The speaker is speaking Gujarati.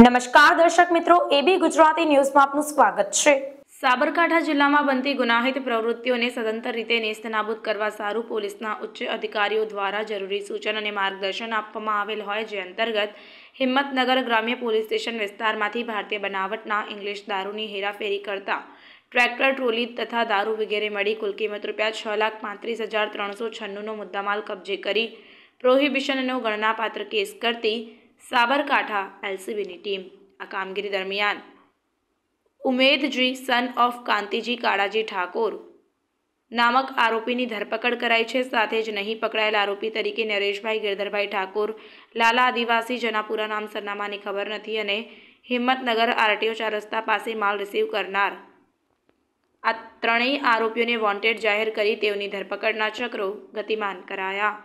નમસ્કાર દર્શક મિત્રો એબી ગુજરાતી ન્યૂઝમાં આપનું સ્વાગત છે સાબરકાંઠા જિલ્લામાં બનતી ગુનાહિત પ્રવૃત્તિઓને સદંતર રીતે નેસ્તનાબૂદ કરવા સારું પોલીસના ઉચ્ચ અધિકારીઓ દ્વારા જરૂરી સૂચન અને માર્ગદર્શન આપવામાં આવેલ હોય જે અંતર્ગત હિંમતનગર ગ્રામ્ય પોલીસ સ્ટેશન વિસ્તારમાંથી ભારતીય બનાવટના ઇંગ્લિશ દારૂની હેરાફેરી કરતા ટ્રેક્ટર ટ્રોલી તથા દારૂ વગેરે મળી કુલ કિંમત રૂપિયા છ લાખ પાંત્રીસ હજાર ત્રણસો છન્નુંનો મુદ્દામાલ કબજે કરી પ્રોહિબિશનનો ગણનાપાત્ર કેસ કરતી સાબરકાંઠા એલસીબીની ટીમ આ કામગીરી દરમિયાન ઉમેદજી સન ઓફ કાંતિજી કાળાજી ઠાકોર નામક આરોપીની ધરપકડ કરાઈ છે સાથે જ નહીં પકડાયેલા આરોપી તરીકે નરેશભાઈ ગિરધરભાઈ ઠાકોર લાલા આદિવાસી જનાપુરા નામ સરનામાની ખબર નથી અને હિંમતનગર આરટીઓ ચાર રસ્તા પાસે માલ રિસીવ કરનાર આ ત્રણેય આરોપીઓને વોન્ટેડ જાહેર કરી તેઓની ધરપકડના ચક્રો ગતિમાન કરાયા